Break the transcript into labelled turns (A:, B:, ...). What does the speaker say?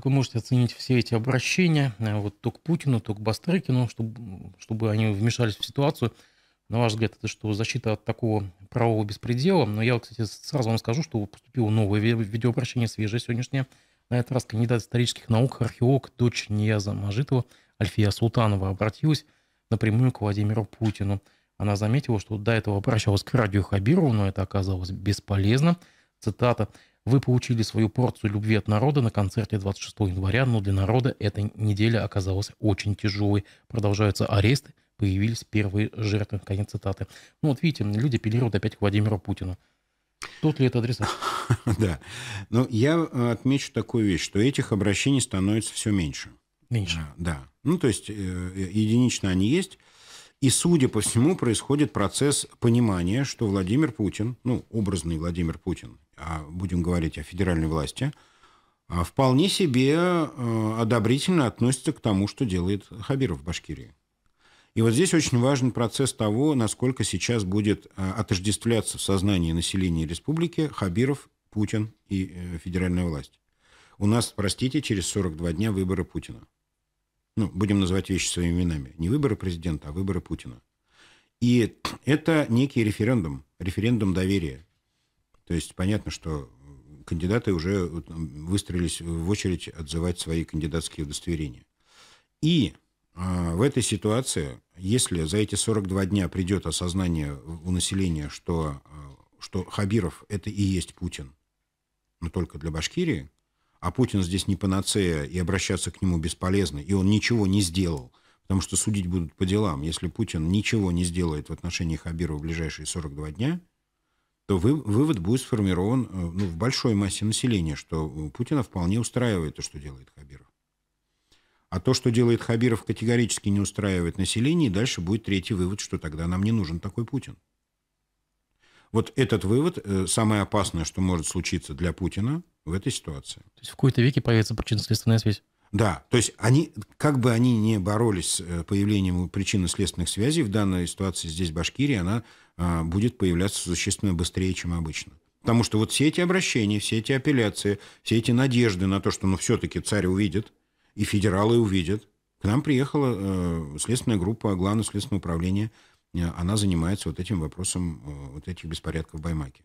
A: Как вы можете оценить все эти обращения э, вот, то к Путину, то к Бастрыкину, чтобы, чтобы они вмешались в ситуацию? На ваш взгляд, это что, защита от такого правового беспредела? Но я, кстати, сразу вам скажу, что поступило новое ви- видеообращение, свежее сегодняшнее. На этот раз кандидат исторических наук, археолог, дочь Нияза Мажитова, Альфия Султанова, обратилась напрямую к Владимиру Путину. Она заметила, что до этого обращалась к радио Хабирову, но это оказалось бесполезно. Цитата. Вы получили свою порцию любви от народа на концерте 26 января, но для народа эта неделя оказалась очень тяжелой. Продолжаются аресты, появились первые жертвы. Конец цитаты. Ну вот видите, люди апеллируют опять к Владимиру Путину. Тот ли это адреса?
B: Да. Ну, я э, отмечу такую вещь, что этих обращений становится все меньше. Меньше. А, да. Ну, то есть э, э, единично они есть. И, судя по всему, происходит процесс понимания, что Владимир Путин, ну, образный Владимир Путин, а будем говорить о федеральной власти, а, вполне себе э, одобрительно относится к тому, что делает Хабиров в Башкирии. И вот здесь очень важен процесс того, насколько сейчас будет э, отождествляться в сознании населения республики Хабиров, Путин и э, федеральная власть. У нас, простите, через 42 дня выборы Путина ну, будем называть вещи своими именами, не выборы президента, а выборы Путина. И это некий референдум, референдум доверия. То есть понятно, что кандидаты уже выстроились в очередь отзывать свои кандидатские удостоверения. И э, в этой ситуации, если за эти 42 дня придет осознание у населения, что, а, что Хабиров это и есть Путин, но только для Башкирии, а Путин здесь не панацея, и обращаться к нему бесполезно, и он ничего не сделал, потому что судить будут по делам. Если Путин ничего не сделает в отношении Хабирова в ближайшие 42 дня, то вы, вывод будет сформирован э, ну, в большой массе населения, что Путина вполне устраивает то, что делает Хабиров. А то, что делает Хабиров, категорически не устраивает население, и дальше будет третий вывод, что тогда нам не нужен такой Путин. Вот этот вывод, э, самое опасное, что может случиться для Путина – в этой ситуации. То
A: есть в какой-то веке появится причинно-следственная связь?
B: Да, то есть они, как бы они не боролись с э, появлением причинно-следственных связей, в данной ситуации здесь в Башкирии она а, будет появляться существенно быстрее, чем обычно. Потому что вот все эти обращения, все эти апелляции, все эти надежды на то, что ну все-таки царь увидит, и федералы увидят. К нам приехала э, следственная группа, главное следственное управление, э, она занимается вот этим вопросом э, вот этих беспорядков в Баймаке.